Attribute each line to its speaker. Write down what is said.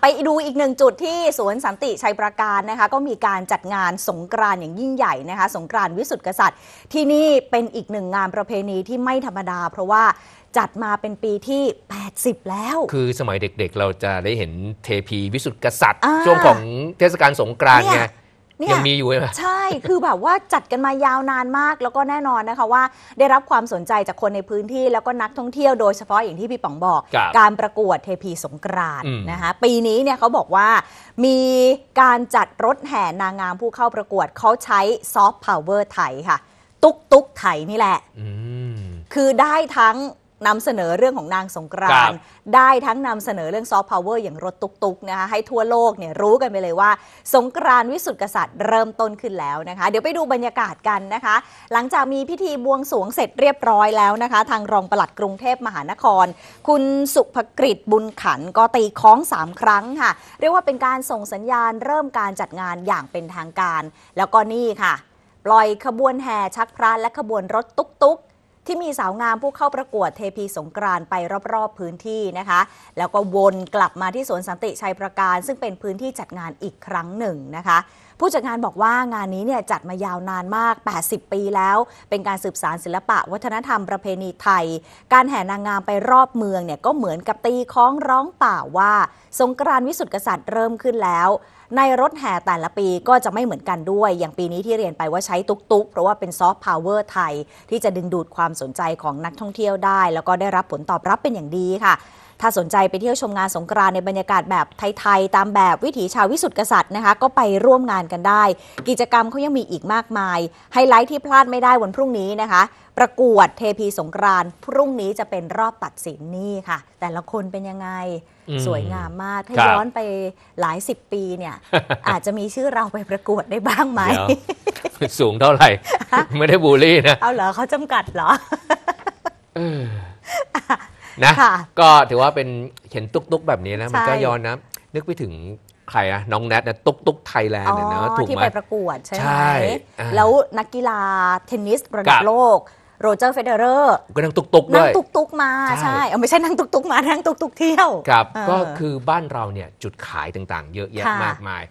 Speaker 1: ไปดูอีกหนึ่งจุดที่สวนสันติชัยประการนะคะก็มีการจัดงานสงกรานต์อย่างยิ่งใหญ่นะคะสงกรานต์วิสุทธิกษัตริย์ ที่นี่เป็นอีกหนึ่งงานประเพณีที่ไม่ธรรมดา เพราะว่าจัดมาเป็นปีที่ 80 แล้ว
Speaker 2: คือสมัยเด็กๆเราจะได้เห็นเทพีวิสุทธิกษัตริย์ช่วงของเทศกาลสงกรานต์ไงยังมีอยู่ใช่ไหมใช่
Speaker 1: คือแบบว่าจัดกันมายาวนานมาก แล้วก็แน่นอนนะคะว่าได้รับความสนใจจากคนในพื้นที่แล้วก็นักท่องเที่ยว โดยเฉพาะอย่างที่พี่ป๋องบอกการประกวดเทพีสงกรานต์นะคะปีนี้เนี่ยเขาบอกว่า มีการจัดรถแห่นางงามผู้เข้าประกวด เขาใช้ซอฟต์พาวเวอร์ไทยค่ะตุ๊กตุ๊กไทยนี่แหละ คือได้ทั้งนำเสนอเรื่องของนางสงกรานต์ได้ทั้งนำเสนอเรื่องซอฟต์พาวเวอร์อย่างรถตุกๆนะคะให้ทั่วโลกเนี่ยรู้กันไปเลยว่า สงกรานต์วิสุทธิกษัตริย์ เริ่มต้นขึ้นแล้วนะคะ เดี๋ยวไปดูบรรยากาศกันนะคะ หลังจากมีพิธีบวงสรวงเสร็จเรียบร้อยแล้วนะคะ ทางรองปลัดกรุงเทพมหานคร คุณสุภกฤษบุญขันก็ตีคล้อง 3 ครั้งค่ะ เรียกว่าเป็นการส่งสัญญาณเริ่มการจัดงานอย่างเป็นทางการ แล้วก็นี่ค่ะ ปล่อยขบวนแห่ชักพระและขบวนรถตุ๊กที่มีสาวงามผู้เข้าประกวดเทพีสงกรานไปรอบๆพื้นที่นะคะ แล้วก็วนกลับมาที่สวนสันติชัยประการ ซึ่งเป็นพื้นที่จัดงานอีกครั้งหนึ่งนะคะผู้จัดงานบอกว่างานนี้เนี่ยจัดมายาวนานมาก 80 ปีแล้ว เป็นการสืบสารศิลปะวัฒนธรรมประเพณีไทย การแห่นางงามไปรอบเมืองเนี่ยก็เหมือนกับตีค้องร้องป่าว่าสงกรานต์วิสุทธิกษัตริย์เริ่มขึ้นแล้ว ในรถแห่แต่ละปีก็จะไม่เหมือนกันด้วย อย่างปีนี้ที่เรียนไปว่าใช้ตุกตุกเพราะว่าเป็นซอฟต์พาวเวอร์ไทยที่จะดึงดูดความสนใจของนักท่องเที่ยวได้ แล้วก็ได้รับผลตอบรับเป็นอย่างดีค่ะถ้าสนใจไปเที่ยวชมงานสงกรานในบรรยากาศแบบไทย ๆ ตามแบบวิถีชาววิสุทธิกษัตริย์นะคะ ก็ไปร่วมงานกันได้ กิจกรรมเขายังมีอีกมากมาย ไฮไลท์ที่พลาดไม่ได้วันพรุ่งนี้นะคะ ประกวดเทพีสงกรานพรุ่งนี้จะเป็นรอบตัดสินนี่ค่ะ แต่ละคนเป็นยังไงสวยงามมากถ้าย้อนไปหลายสิบปีเนี่ยอาจจะมีชื่อเราไปประกวดได้บ้างไหม
Speaker 2: สูงเท่าไหร่ไม่ได้บูลลี่นะเอ
Speaker 1: าเหรอเขาจำกัดเหรอ
Speaker 2: นะก็ถือว่าเป็นเห็นตุ๊กตุกแบบนี้นะมันก็ย้อนนะนึกไปถึงใครอะน้องแนทนะตุ๊กตุ๊กไทยแลนด์เนอะถูกไหมที่ไปประกวดใช่ไหมแล้ว
Speaker 1: นักกีฬาเทนนิสระดับโลกโรเจอร์เฟเดอเรอร์
Speaker 2: ก็นั่งตุกตุกนั่งตุก
Speaker 1: ตุกมาใช่ไม่ใช่นั่งตุกตุกมานั่งตุกตุกเที่ยว
Speaker 2: ครับก็คือบ้านเราเนี่ยจุดขายต่างๆ เยอะแยะมากมาย